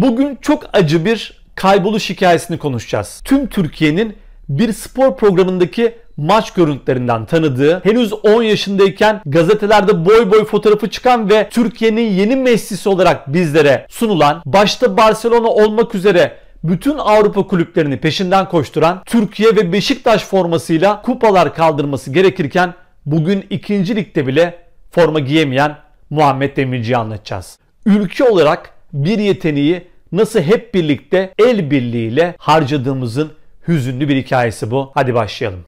Bugün çok acı bir kayboluş hikayesini konuşacağız. Tüm Türkiye'nin bir spor programındaki maç görüntülerinden tanıdığı, henüz 10 yaşındayken gazetelerde boy boy fotoğrafı çıkan ve Türkiye'nin yeni Messi'si olarak bizlere sunulan, başta Barcelona olmak üzere bütün Avrupa kulüplerini peşinden koşturan Türkiye ve Beşiktaş formasıyla kupalar kaldırması gerekirken bugün ikinci ligde bile forma giyemeyen Muhammed Demirci'yi anlatacağız. Ülke olarak bir yeteneği nasıl hep birlikte el birliğiyle harcadığımızın hüzünlü bir hikayesi bu. Hadi başlayalım.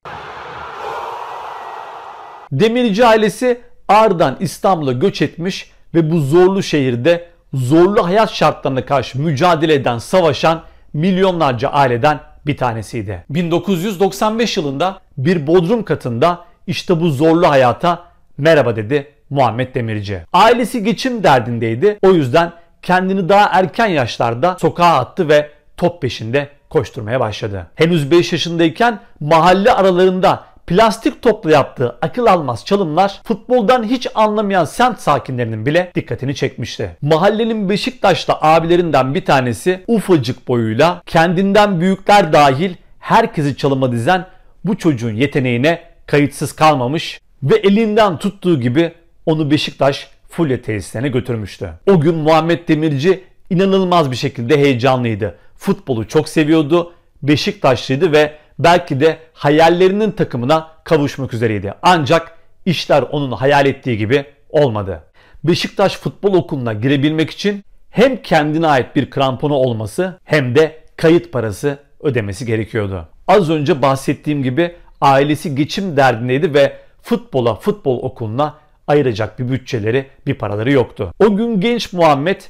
Demirci ailesi Ardan İstanbul'a göç etmiş ve bu zorlu şehirde zorlu hayat şartlarına karşı mücadele eden, savaşan milyonlarca aileden bir tanesiydi. 1995 yılında bir bodrum katında işte bu zorlu hayata merhaba dedi Muhammed Demirci. Ailesi geçim derdindeydi. O yüzden kendini daha erken yaşlarda sokağa attı ve top peşinde koşturmaya başladı. Henüz 5 yaşındayken mahalle aralarında plastik topla yaptığı akıl almaz çalımlar futboldan hiç anlamayan semt sakinlerinin bile dikkatini çekmişti. Mahallenin Beşiktaş'ta abilerinden bir tanesi ufacık boyuyla kendinden büyükler dahil herkesi çalıma dizen bu çocuğun yeteneğine kayıtsız kalmamış ve elinden tuttuğu gibi onu Beşiktaş Fulya tesislerine götürmüştü. O gün Muhammed Demirci inanılmaz bir şekilde heyecanlıydı. Futbolu çok seviyordu, Beşiktaşlıydı ve belki de hayallerinin takımına kavuşmak üzereydi. Ancak işler onun hayal ettiği gibi olmadı. Beşiktaş Futbol Okulu'na girebilmek için hem kendine ait bir kramponu olması hem de kayıt parası ödemesi gerekiyordu. Az önce bahsettiğim gibi ailesi geçim derdindeydi ve futbola, futbol okuluna ayıracak bir bütçeleri, bir paraları yoktu. O gün genç Muhammed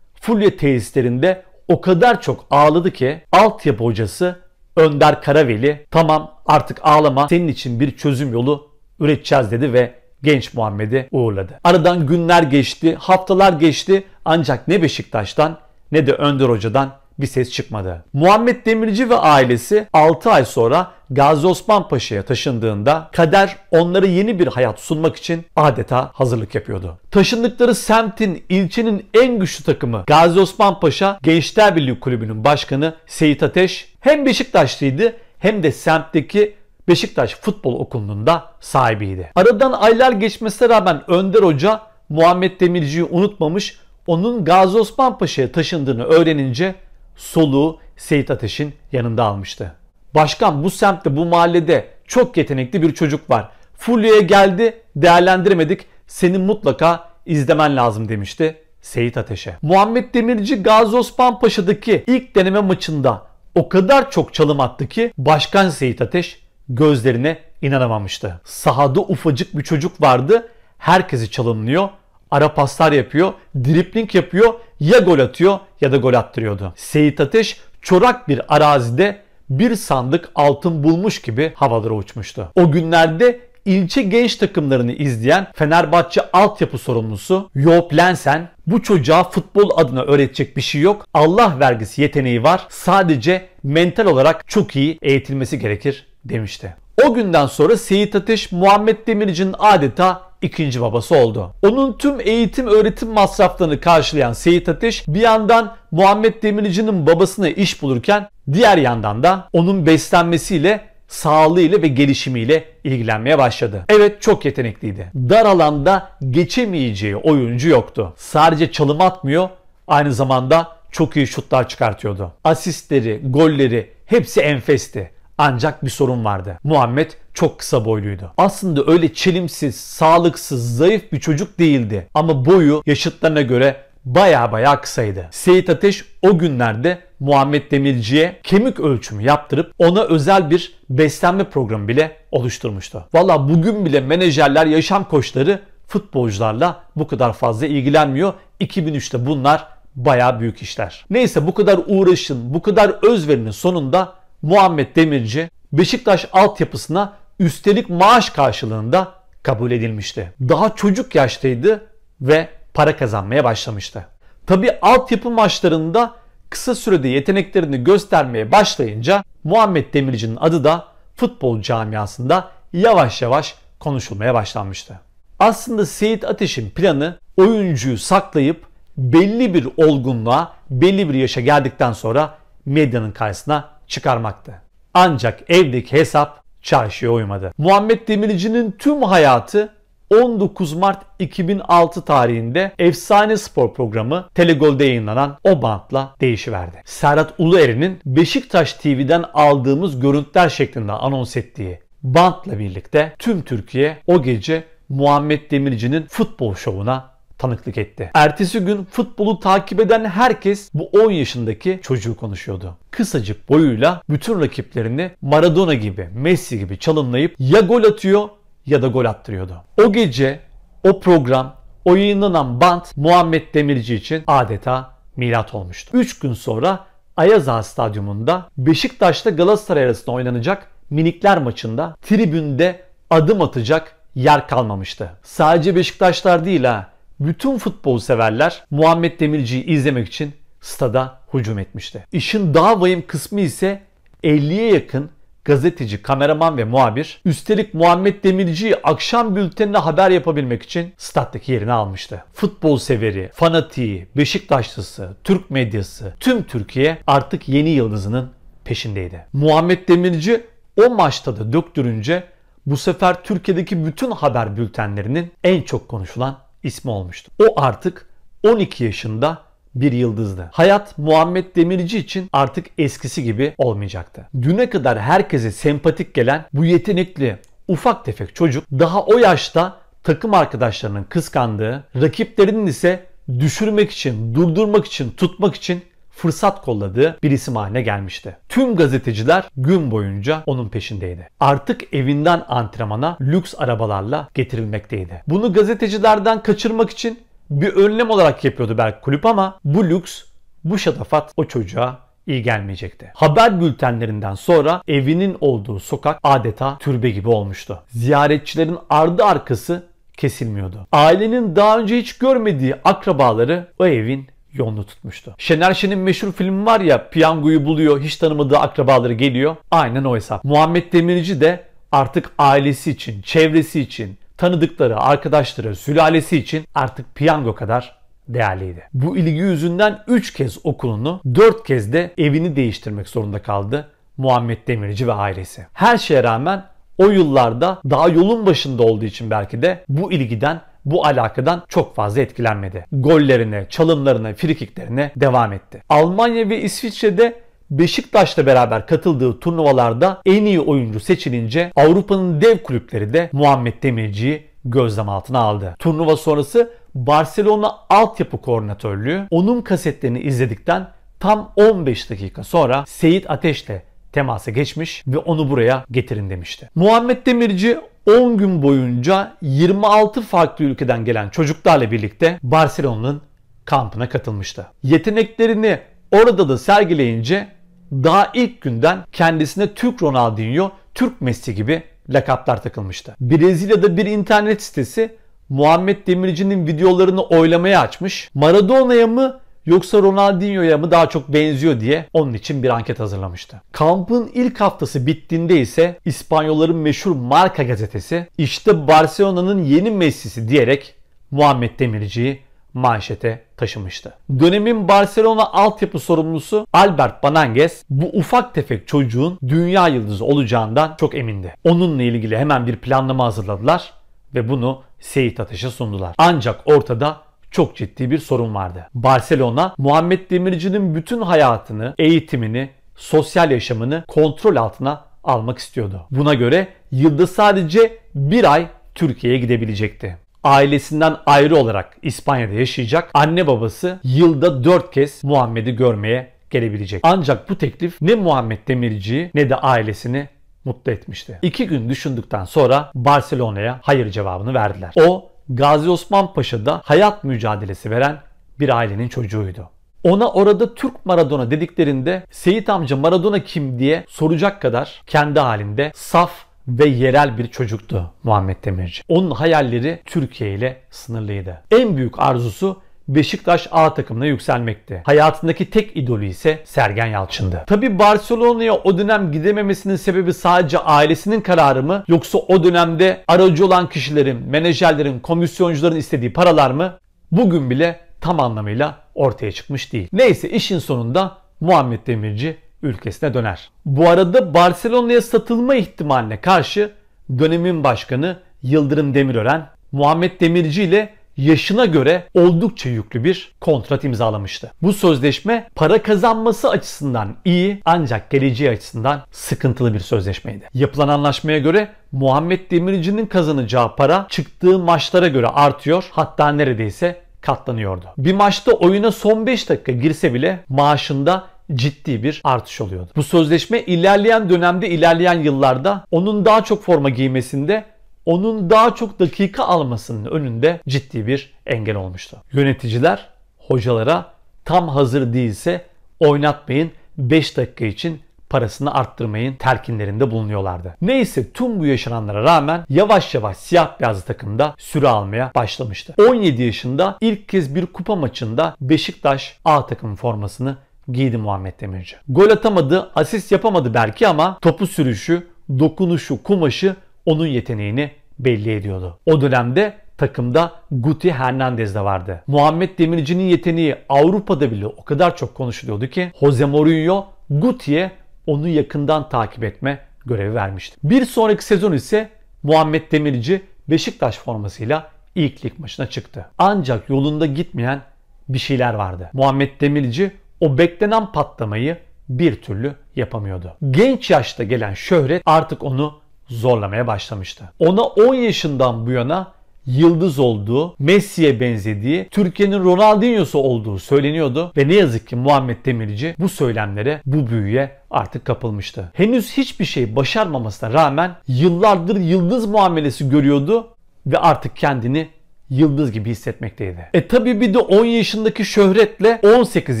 Fulya tesislerinde o kadar çok ağladı ki altyapı hocası Önder Karaveli tamam artık ağlama senin için bir çözüm yolu üreteceğiz dedi ve genç Muhammed'i uğurladı. Aradan günler geçti, haftalar geçti ancak ne Beşiktaş'tan ne de Önder Hoca'dan bir ses çıkmadı. Muhammed Demirci ve ailesi 6 ay sonra Gazi Osman Paşa'ya taşındığında kader onlara yeni bir hayat sunmak için adeta hazırlık yapıyordu. Taşındıkları semtin, ilçenin en güçlü takımı Gazi Osman Paşa Gençler Birliği Kulübü'nün başkanı Seyit Ateş hem Beşiktaşlıydı hem de semtteki Beşiktaş Futbol Okulu'nun sahibiydi. Aradan aylar geçmesine rağmen Önder Hoca Muhammed Demirci'yi unutmamış, onun Gazi Osman Paşa'ya taşındığını öğrenince soluğu Seyit Ateş'in yanında almıştı. Başkan bu semtte bu mahallede çok yetenekli bir çocuk var. Fulya'ya geldi değerlendiremedik senin mutlaka izlemen lazım demişti Seyit Ateş'e. Muhammed Demirci Gazi Osman Paşa'daki ilk deneme maçında o kadar çok çalım attı ki Başkan Seyit Ateş gözlerine inanamamıştı. Sahada ufacık bir çocuk vardı. Herkesi çalımlıyor ara paslar yapıyor, dripling yapıyor, ya gol atıyor ya da gol attırıyordu. Seyit Ateş çorak bir arazide bir sandık altın bulmuş gibi havalara uçmuştu. O günlerde ilçe genç takımlarını izleyen Fenerbahçe altyapı sorumlusu Joop Lensen bu çocuğa futbol adına öğretecek bir şey yok. Allah vergisi yeteneği var. Sadece mental olarak çok iyi eğitilmesi gerekir demişti. O günden sonra Seyit Ateş Muhammed Demirci'nin adeta ikinci babası oldu. Onun tüm eğitim öğretim masraflarını karşılayan Seyit Ateş bir yandan Muhammed Demirci'nin babasına iş bulurken diğer yandan da onun beslenmesiyle sağlığıyla ve gelişimiyle ilgilenmeye başladı. Evet çok yetenekliydi. Dar alanda geçemeyeceği oyuncu yoktu. Sadece çalım atmıyor, aynı zamanda çok iyi şutlar çıkartıyordu. Asistleri, golleri hepsi enfesti. Ancak bir sorun vardı. Muhammed çok kısa boyluydu. Aslında öyle çelimsiz, sağlıksız, zayıf bir çocuk değildi. Ama boyu yaşıtlarına göre baya baya kısaydı. Seyit Ateş o günlerde Muhammed Demirci'ye kemik ölçümü yaptırıp ona özel bir beslenme programı bile oluşturmuştu. Valla bugün bile menajerler, yaşam koçları futbolcularla bu kadar fazla ilgilenmiyor. 2003'te bunlar baya büyük işler. Neyse bu kadar uğraşın, bu kadar özverinin sonunda Muhammed Demirci Beşiktaş altyapısına üstelik maaş karşılığında kabul edilmişti. Daha çocuk yaştaydı ve para kazanmaya başlamıştı. Tabi altyapı maçlarında kısa sürede yeteneklerini göstermeye başlayınca Muhammed Demirci'nin adı da futbol camiasında yavaş yavaş konuşulmaya başlanmıştı. Aslında Seyit Ateş'in planı oyuncuyu saklayıp belli bir olgunluğa, belli bir yaşa geldikten sonra medyanın karşısına çıkarmaktı. Ancak evdeki hesap çarşıya uymadı. Muhammed Demirci'nin tüm hayatı 19 Mart 2006 tarihinde efsane spor programı Telegol'de yayınlanan o bantla değişiverdi. Serhat Uluer'in Beşiktaş TV'den aldığımız görüntüler şeklinde anons ettiği bantla birlikte tüm Türkiye o gece Muhammed Demirci'nin futbol şovuna tanıklık etti. Ertesi gün futbolu takip eden herkes bu 10 yaşındaki çocuğu konuşuyordu. Kısacık boyuyla bütün rakiplerini Maradona gibi, Messi gibi çalınlayıp ya gol atıyor ya da gol attırıyordu. O gece, o program, o yayınlanan bant Muhammed Demirci için adeta milat olmuştu. 3 gün sonra Ayaz Ağa Stadyumunda Beşiktaş'ta Galatasaray arasında oynanacak minikler maçında tribünde adım atacak yer kalmamıştı. Sadece Beşiktaşlar değil ha bütün futbol severler Muhammed Demirci'yi izlemek için stada hücum etmişti. İşin daha vahim kısmı ise 50'ye yakın gazeteci, kameraman ve muhabir üstelik Muhammed Demirci'yi akşam bültenine haber yapabilmek için stattaki yerini almıştı. Futbol severi, fanatiği, Beşiktaşlısı, Türk medyası, tüm Türkiye artık yeni yıldızının peşindeydi. Muhammed Demirci o maçta da döktürünce bu sefer Türkiye'deki bütün haber bültenlerinin en çok konuşulan ismi olmuştu. O artık 12 yaşında bir yıldızdı. Hayat Muhammed Demirci için artık eskisi gibi olmayacaktı. Düne kadar herkese sempatik gelen bu yetenekli ufak tefek çocuk daha o yaşta takım arkadaşlarının kıskandığı, rakiplerinin ise düşürmek için, durdurmak için, tutmak için fırsat kolladığı bir isim haline gelmişti. Tüm gazeteciler gün boyunca onun peşindeydi. Artık evinden antrenmana lüks arabalarla getirilmekteydi. Bunu gazetecilerden kaçırmak için bir önlem olarak yapıyordu belki Kulüp ama bu lüks, bu şatafat o çocuğa iyi gelmeyecekti. Haber bültenlerinden sonra evinin olduğu sokak adeta türbe gibi olmuştu. Ziyaretçilerin ardı arkası kesilmiyordu. Ailenin daha önce hiç görmediği akrabaları o evin yolunu tutmuştu. Şener Şen'in meşhur filmi var ya piyangoyu buluyor hiç tanımadığı akrabaları geliyor. Aynen o hesap. Muhammed Demirci de artık ailesi için, çevresi için, tanıdıkları, arkadaşları, sülalesi için artık piyango kadar değerliydi. Bu ilgi yüzünden 3 kez okulunu, 4 kez de evini değiştirmek zorunda kaldı Muhammed Demirci ve ailesi. Her şeye rağmen o yıllarda daha yolun başında olduğu için belki de bu ilgiden bu alakadan çok fazla etkilenmedi. Gollerine, çalımlarına, frikiklerine devam etti. Almanya ve İsviçre'de Beşiktaş'la beraber katıldığı turnuvalarda en iyi oyuncu seçilince Avrupa'nın dev kulüpleri de Muhammed Demirci'yi gözlem altına aldı. Turnuva sonrası Barcelona altyapı koordinatörlüğü onun kasetlerini izledikten tam 15 dakika sonra Seyit Ateş'le temasa geçmiş ve onu buraya getirin demişti. Muhammed Demirci 10 gün boyunca 26 farklı ülkeden gelen çocuklarla birlikte Barcelona'nın kampına katılmıştı. Yeteneklerini orada da sergileyince daha ilk günden kendisine Türk Ronaldinho, Türk Messi gibi lakaplar takılmıştı. Brezilya'da bir internet sitesi Muhammed Demirci'nin videolarını oylamaya açmış. Maradona'ya mı yoksa Ronaldinho'ya mı daha çok benziyor diye onun için bir anket hazırlamıştı. Kampın ilk haftası bittiğinde ise İspanyolların meşhur Marka gazetesi işte Barcelona'nın yeni Messi'si diyerek Muhammed Demirci'yi manşete taşımıştı. Dönemin Barcelona altyapı sorumlusu Albert Bananges bu ufak tefek çocuğun dünya yıldızı olacağından çok emindi. Onunla ilgili hemen bir planlama hazırladılar ve bunu Seyit Ateş'e sundular. Ancak ortada çok ciddi bir sorun vardı. Barcelona Muhammed Demirci'nin bütün hayatını, eğitimini, sosyal yaşamını kontrol altına almak istiyordu. Buna göre yılda sadece bir ay Türkiye'ye gidebilecekti. Ailesinden ayrı olarak İspanya'da yaşayacak anne babası yılda 4 kez Muhammed'i görmeye gelebilecek. Ancak bu teklif ne Muhammed Demirci'yi ne de ailesini mutlu etmişti. İki gün düşündükten sonra Barcelona'ya hayır cevabını verdiler. O Gazi Osman Paşa'da hayat mücadelesi veren bir ailenin çocuğuydu. Ona orada Türk Maradona dediklerinde Seyit amca Maradona kim diye soracak kadar kendi halinde saf ve yerel bir çocuktu Muhammed Demirci. Onun hayalleri Türkiye ile sınırlıydı. En büyük arzusu Beşiktaş A takımına yükselmekte. Hayatındaki tek idolü ise Sergen Yalçın'dı. Tabi Barcelona'ya o dönem gidememesinin sebebi sadece ailesinin kararı mı yoksa o dönemde aracı olan kişilerin, menajerlerin, komisyoncuların istediği paralar mı? Bugün bile tam anlamıyla ortaya çıkmış değil. Neyse işin sonunda Muhammed Demirci ülkesine döner. Bu arada Barcelona'ya satılma ihtimaline karşı dönemin başkanı Yıldırım Demirören Muhammed Demirci ile yaşına göre oldukça yüklü bir kontrat imzalamıştı. Bu sözleşme para kazanması açısından iyi ancak geleceği açısından sıkıntılı bir sözleşmeydi. Yapılan anlaşmaya göre Muhammed Demirci'nin kazanacağı para çıktığı maçlara göre artıyor hatta neredeyse katlanıyordu. Bir maçta oyuna son 5 dakika girse bile maaşında ciddi bir artış oluyordu. Bu sözleşme ilerleyen dönemde, ilerleyen yıllarda onun daha çok forma giymesinde onun daha çok dakika almasının önünde ciddi bir engel olmuştu. Yöneticiler hocalara tam hazır değilse oynatmayın 5 dakika için parasını arttırmayın terkinlerinde bulunuyorlardı. Neyse tüm bu yaşananlara rağmen yavaş yavaş siyah beyaz takımda süre almaya başlamıştı. 17 yaşında ilk kez bir kupa maçında Beşiktaş A takım formasını giydi Muhammed Demirci. Gol atamadı, asist yapamadı belki ama topu sürüşü, dokunuşu, kumaşı onun yeteneğini belli ediyordu. O dönemde takımda Guti Hernandez de vardı. Muhammed Demirci'nin yeteneği Avrupa'da bile o kadar çok konuşuluyordu ki Jose Mourinho Guti'ye onu yakından takip etme görevi vermişti. Bir sonraki sezon ise Muhammed Demirci Beşiktaş formasıyla ilk lig maçına çıktı. Ancak yolunda gitmeyen bir şeyler vardı. Muhammed Demirci o beklenen patlamayı bir türlü yapamıyordu. Genç yaşta gelen şöhret artık onu zorlamaya başlamıştı. Ona 10 yaşından bu yana yıldız olduğu, Messi'ye benzediği, Türkiye'nin Ronaldinho'su olduğu söyleniyordu ve ne yazık ki Muhammed Demirci bu söylemlere, bu büyüye artık kapılmıştı. Henüz hiçbir şey başarmamasına rağmen yıllardır yıldız muamelesi görüyordu ve artık kendini yıldız gibi hissetmekteydi. E tabi bir de 10 yaşındaki şöhretle 18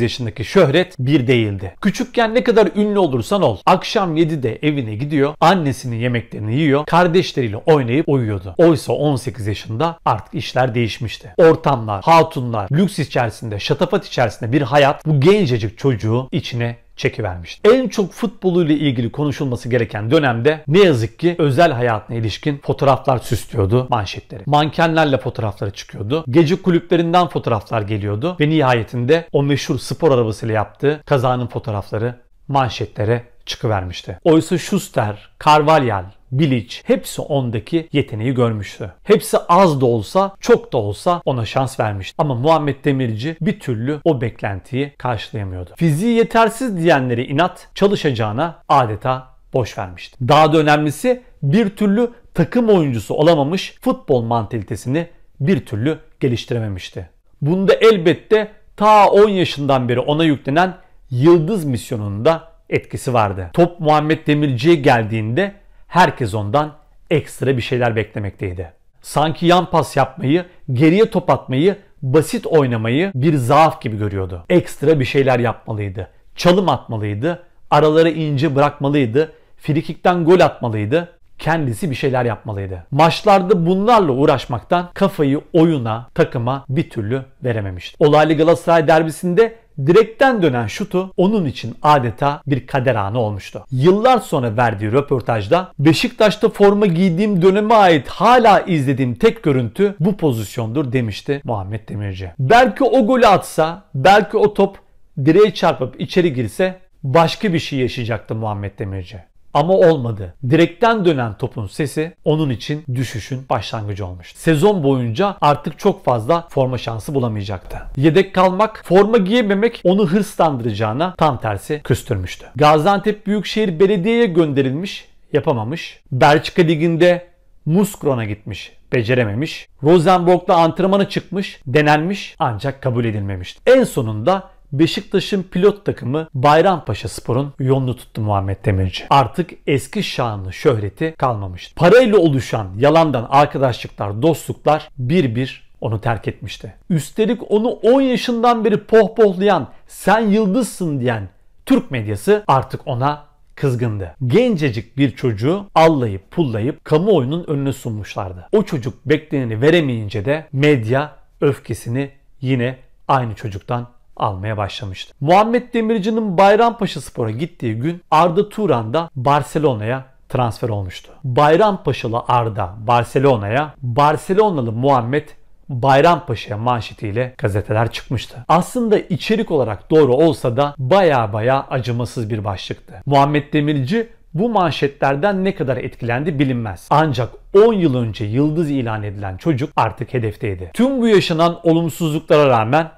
yaşındaki şöhret bir değildi. Küçükken ne kadar ünlü olursan ol. Akşam 7'de evine gidiyor, annesinin yemeklerini yiyor, kardeşleriyle oynayıp uyuyordu. Oysa 18 yaşında artık işler değişmişti. Ortamlar, hatunlar, lüks içerisinde, şatafat içerisinde bir hayat bu gencecik çocuğu içine çekivermişti. En çok futboluyla ilgili konuşulması gereken dönemde ne yazık ki özel hayatına ilişkin fotoğraflar süslüyordu manşetleri. Mankenlerle fotoğrafları çıkıyordu. Gece kulüplerinden fotoğraflar geliyordu ve nihayetinde o meşhur spor arabasıyla yaptığı kazanın fotoğrafları manşetlere çıkıvermişti. Oysa Schuster, Carvalhal, Bilic hepsi ondaki yeteneği görmüştü. Hepsi az da olsa çok da olsa ona şans vermişti. Ama Muhammed Demirci bir türlü o beklentiyi karşılayamıyordu. Fiziği yetersiz diyenleri inat çalışacağına adeta boş vermişti. Daha da önemlisi bir türlü takım oyuncusu olamamış futbol mantalitesini bir türlü geliştirememişti. Bunda elbette ta 10 yaşından beri ona yüklenen Yıldız misyonunda etkisi vardı. Top Muhammed Demirci'ye geldiğinde herkes ondan ekstra bir şeyler beklemekteydi. Sanki yan pas yapmayı, geriye top atmayı, basit oynamayı bir zaaf gibi görüyordu. Ekstra bir şeyler yapmalıydı. Çalım atmalıydı, araları ince bırakmalıydı, frikikten gol atmalıydı, kendisi bir şeyler yapmalıydı. Maçlarda bunlarla uğraşmaktan kafayı oyuna, takıma bir türlü verememişti. Olaylı Galatasaray derbisinde direkten dönen şutu onun için adeta bir kader anı olmuştu. Yıllar sonra verdiği röportajda Beşiktaş'ta forma giydiğim döneme ait hala izlediğim tek görüntü bu pozisyondur demişti Muhammed Demirci. Belki o golü atsa, belki o top direğe çarpıp içeri girse başka bir şey yaşayacaktı Muhammed Demirci. Ama olmadı. Direkten dönen topun sesi onun için düşüşün başlangıcı olmuştu. Sezon boyunca artık çok fazla forma şansı bulamayacaktı. Yedek kalmak, forma giyememek onu hırslandıracağına tam tersi küstürmüştü. Gaziantep Büyükşehir Belediye'ye gönderilmiş, yapamamış. Belçika Ligi'nde Muskron'a gitmiş becerememiş. Rosenborg'la antrenmana çıkmış, denenmiş ancak kabul edilmemişti. En sonunda Beşiktaş'ın pilot takımı Bayrampaşa Spor'un yolunu tuttu Muhammed Demirci. Artık eski şanlı şöhreti kalmamıştı. Parayla oluşan yalandan arkadaşlıklar, dostluklar bir bir onu terk etmişti. Üstelik onu 10 yaşından beri pohpohlayan, sen yıldızsın diyen Türk medyası artık ona kızgındı. Gencecik bir çocuğu allayıp pullayıp kamuoyunun önüne sunmuşlardı. O çocuk bekleneni veremeyince de medya öfkesini yine aynı çocuktan almaya başlamıştı. Muhammed Demirci'nin Bayrampaşa Spor'a gittiği gün Arda Turan da Barcelona'ya transfer olmuştu. Bayrampaşalı Arda Barcelona'ya, Barcelonalı Muhammed Bayrampaşa'ya manşetiyle gazeteler çıkmıştı. Aslında içerik olarak doğru olsa da baya baya acımasız bir başlıktı. Muhammed Demirci bu manşetlerden ne kadar etkilendi bilinmez. Ancak 10 yıl önce yıldız ilan edilen çocuk artık hedefteydi. Tüm bu yaşanan olumsuzluklara rağmen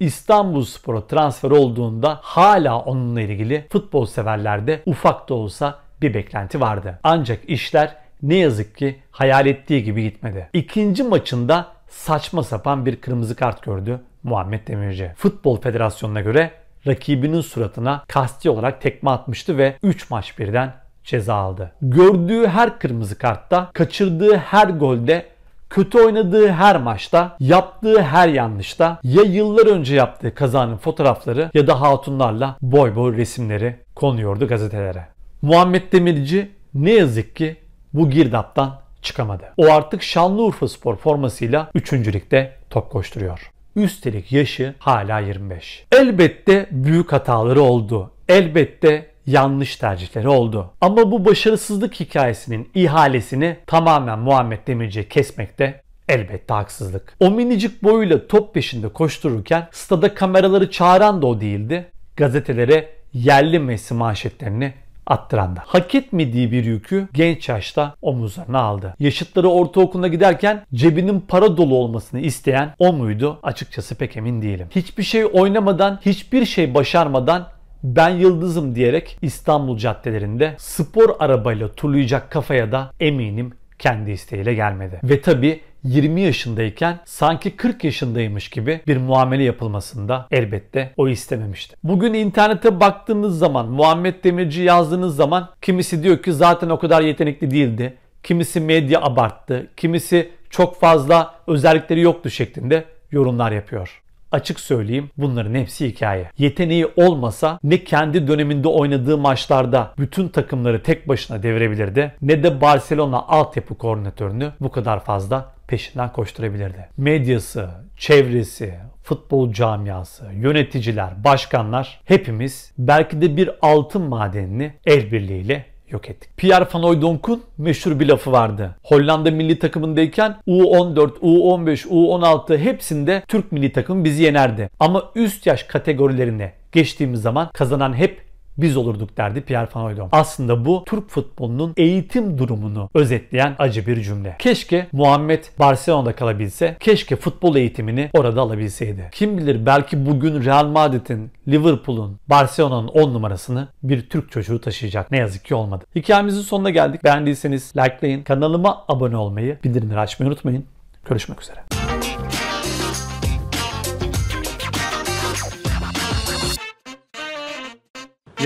İstanbulspor'a transfer olduğunda hala onunla ilgili futbol severlerde ufak da olsa bir beklenti vardı. Ancak işler ne yazık ki hayal ettiği gibi gitmedi. İkinci maçında saçma sapan bir kırmızı kart gördü Muhammed Demirci. Futbol Federasyonu'na göre rakibinin suratına kasti olarak tekme atmıştı ve 3 maç birden ceza aldı. Gördüğü her kırmızı kartta, kaçırdığı her golde kötü oynadığı her maçta, yaptığı her yanlışta ya yıllar önce yaptığı kazanın fotoğrafları ya da hatunlarla boy boy resimleri konuyordu gazetelere. Muhammed Demirci ne yazık ki bu girdaptan çıkamadı. O artık Şanlıurfa spor formasıyla 3. ligde top koşturuyor. Üstelik yaşı hala 25. Elbette büyük hataları oldu. Elbette yanlış tercihleri oldu. Ama bu başarısızlık hikayesinin ihalesini tamamen Muhammed Demirci'ye kesmekte Elbette haksızlık. O minicik boyuyla top peşinde koştururken stada kameraları çağıran da o değildi. Gazetelere yerli Messi manşetlerini attıran da. Hak etmediği bir yükü genç yaşta omuzlarına aldı. Yaşıtları ortaokuluna giderken cebinin para dolu olmasını isteyen o muydu? Açıkçası pek emin değilim. Hiçbir şey oynamadan, hiçbir şey başarmadan ben yıldızım diyerek İstanbul caddelerinde spor arabayla turlayacak kafaya da eminim kendi isteğiyle gelmedi. Ve tabi 20 yaşındayken sanki 40 yaşındaymış gibi bir muamele yapılmasında elbette o istememişti. Bugün internete baktığınız zaman Muhammed Demirci yazdığınız zaman kimisi diyor ki zaten o kadar yetenekli değildi. Kimisi medya abarttı, kimisi çok fazla özellikleri yoktu şeklinde yorumlar yapıyor açık söyleyeyim bunların hepsi hikaye. Yeteneği olmasa ne kendi döneminde oynadığı maçlarda bütün takımları tek başına devirebilirdi ne de Barcelona altyapı koordinatörünü bu kadar fazla peşinden koşturabilirdi. Medyası, çevresi, futbol camiası, yöneticiler, başkanlar hepimiz belki de bir altın madenini el birliğiyle yok ettik. Pierre van Hooydonk'un meşhur bir lafı vardı. Hollanda milli takımındayken U14, U15, U16 hepsinde Türk milli takım bizi yenerdi. Ama üst yaş kategorilerine geçtiğimiz zaman kazanan hep biz olurduk derdi Pierre Van Aslında bu Türk futbolunun eğitim durumunu özetleyen acı bir cümle. Keşke Muhammed Barcelona'da kalabilse, keşke futbol eğitimini orada alabilseydi. Kim bilir belki bugün Real Madrid'in, Liverpool'un, Barcelona'nın 10 numarasını bir Türk çocuğu taşıyacak. Ne yazık ki olmadı. Hikayemizin sonuna geldik. Beğendiyseniz likeleyin, kanalıma abone olmayı, bildirimleri açmayı unutmayın. Görüşmek üzere.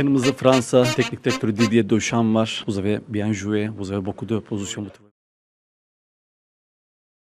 Yanımızda Fransa teknik direktörü Didier Deschamps var. Vous avez bien joué, vous avez beaucoup de pozisyonu.